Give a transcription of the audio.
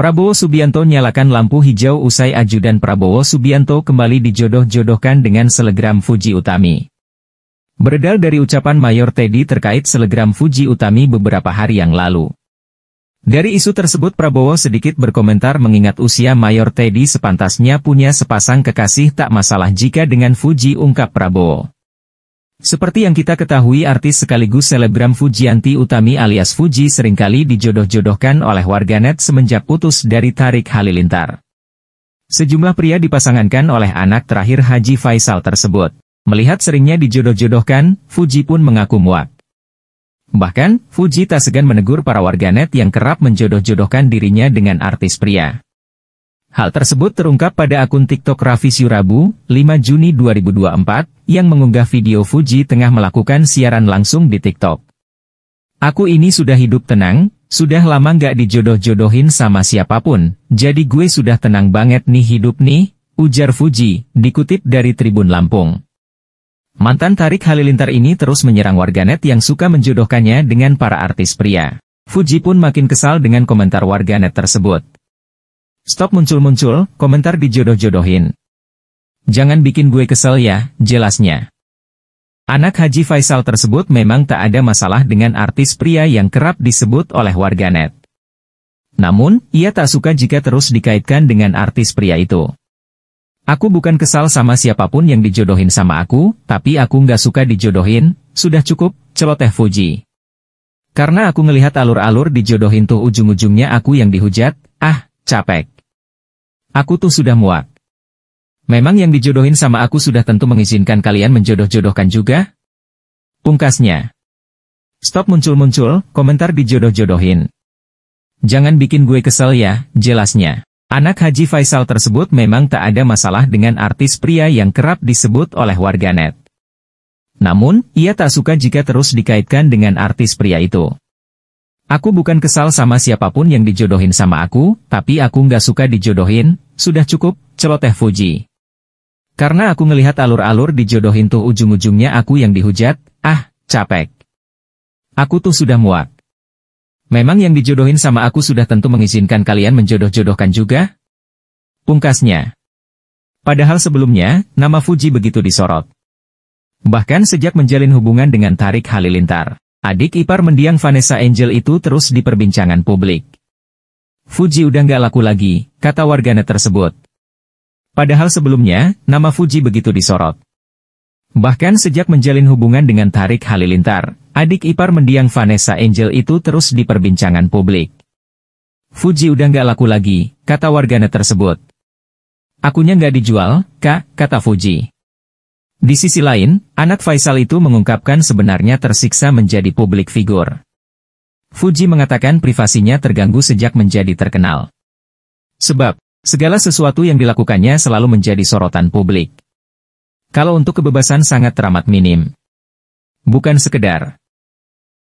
Prabowo Subianto nyalakan lampu hijau usai ajudan Prabowo Subianto kembali dijodoh-jodohkan dengan selegram Fuji Utami. Beredar dari ucapan Mayor Teddy terkait selegram Fuji Utami beberapa hari yang lalu. Dari isu tersebut Prabowo sedikit berkomentar mengingat usia Mayor Teddy sepantasnya punya sepasang kekasih tak masalah jika dengan Fuji ungkap Prabowo. Seperti yang kita ketahui artis sekaligus selebgram Fujianti Utami alias Fuji seringkali dijodoh-jodohkan oleh warganet semenjak putus dari Tarik Halilintar. Sejumlah pria dipasangankan oleh anak terakhir Haji Faisal tersebut. Melihat seringnya dijodoh-jodohkan, Fuji pun mengaku muak. Bahkan, Fuji tak segan menegur para warganet yang kerap menjodoh-jodohkan dirinya dengan artis pria. Hal tersebut terungkap pada akun TikTok Raffi Syurabu, 5 Juni 2024, yang mengunggah video Fuji tengah melakukan siaran langsung di TikTok. Aku ini sudah hidup tenang, sudah lama nggak dijodoh-jodohin sama siapapun, jadi gue sudah tenang banget nih hidup nih, ujar Fuji, dikutip dari Tribun Lampung. Mantan Tarik Halilintar ini terus menyerang warganet yang suka menjodohkannya dengan para artis pria. Fuji pun makin kesal dengan komentar warganet tersebut. Stop muncul-muncul, komentar dijodoh-jodohin. Jangan bikin gue kesel ya, jelasnya. Anak Haji Faisal tersebut memang tak ada masalah dengan artis pria yang kerap disebut oleh warganet. Namun, ia tak suka jika terus dikaitkan dengan artis pria itu. Aku bukan kesal sama siapapun yang dijodohin sama aku, tapi aku nggak suka dijodohin, sudah cukup, celoteh Fuji. Karena aku ngelihat alur-alur dijodohin tuh ujung-ujungnya aku yang dihujat, ah, capek. Aku tuh sudah muak. Memang yang dijodohin sama aku sudah tentu mengizinkan kalian menjodoh-jodohkan juga? Pungkasnya. Stop muncul-muncul, komentar dijodoh-jodohin. Jangan bikin gue kesel ya, jelasnya. Anak Haji Faisal tersebut memang tak ada masalah dengan artis pria yang kerap disebut oleh warganet. Namun, ia tak suka jika terus dikaitkan dengan artis pria itu. Aku bukan kesal sama siapapun yang dijodohin sama aku, tapi aku nggak suka dijodohin, sudah cukup, celoteh Fuji. Karena aku ngelihat alur-alur dijodohin tuh ujung-ujungnya aku yang dihujat, ah, capek. Aku tuh sudah muak. Memang yang dijodohin sama aku sudah tentu mengizinkan kalian menjodoh-jodohkan juga? Pungkasnya. Padahal sebelumnya, nama Fuji begitu disorot. Bahkan sejak menjalin hubungan dengan Tarik Halilintar. Adik ipar mendiang Vanessa Angel itu terus di perbincangan publik. Fuji udah nggak laku lagi, kata warganet tersebut. Padahal sebelumnya, nama Fuji begitu disorot. Bahkan sejak menjalin hubungan dengan Tarik Halilintar, adik ipar mendiang Vanessa Angel itu terus di perbincangan publik. Fuji udah nggak laku lagi, kata warganet tersebut. Akunya nggak dijual, kak, kata Fuji. Di sisi lain, anak Faisal itu mengungkapkan sebenarnya tersiksa menjadi publik figur. Fuji mengatakan privasinya terganggu sejak menjadi terkenal. Sebab, segala sesuatu yang dilakukannya selalu menjadi sorotan publik. Kalau untuk kebebasan sangat teramat minim. Bukan sekedar